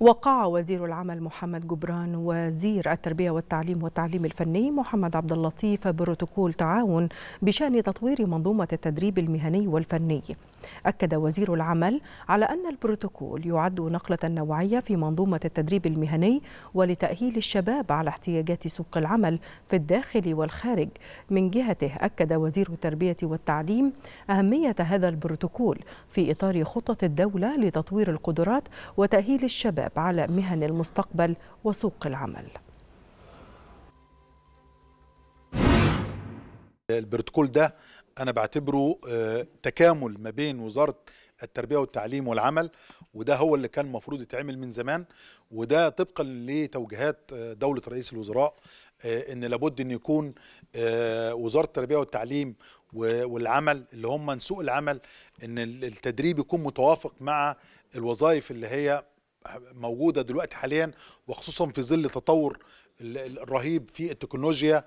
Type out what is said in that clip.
وقع وزير العمل محمد جبران وزير التربية والتعليم والتعليم الفني محمد عبد اللطيف بروتوكول تعاون بشأن تطوير منظومة التدريب المهني والفني أكد وزير العمل على أن البروتوكول يعد نقلة نوعية في منظومة التدريب المهني ولتأهيل الشباب على احتياجات سوق العمل في الداخل والخارج من جهته أكد وزير التربية والتعليم أهمية هذا البروتوكول في إطار خطط الدولة لتطوير القدرات وتأهيل الشباب الشباب على مهن المستقبل وسوق العمل البروتوكول ده انا بعتبره آه، تكامل ما بين وزاره التربيه والتعليم والعمل وده هو اللي كان المفروض يتعمل من زمان وده طبقا لتوجيهات آه، دوله رئيس الوزراء آه، ان لابد ان يكون وزاره التربيه والتعليم والعمل اللي هم سوق العمل ان التدريب يكون متوافق مع الوظائف اللي هي موجوده دلوقتي حاليا وخصوصا في ظل التطور الرهيب في التكنولوجيا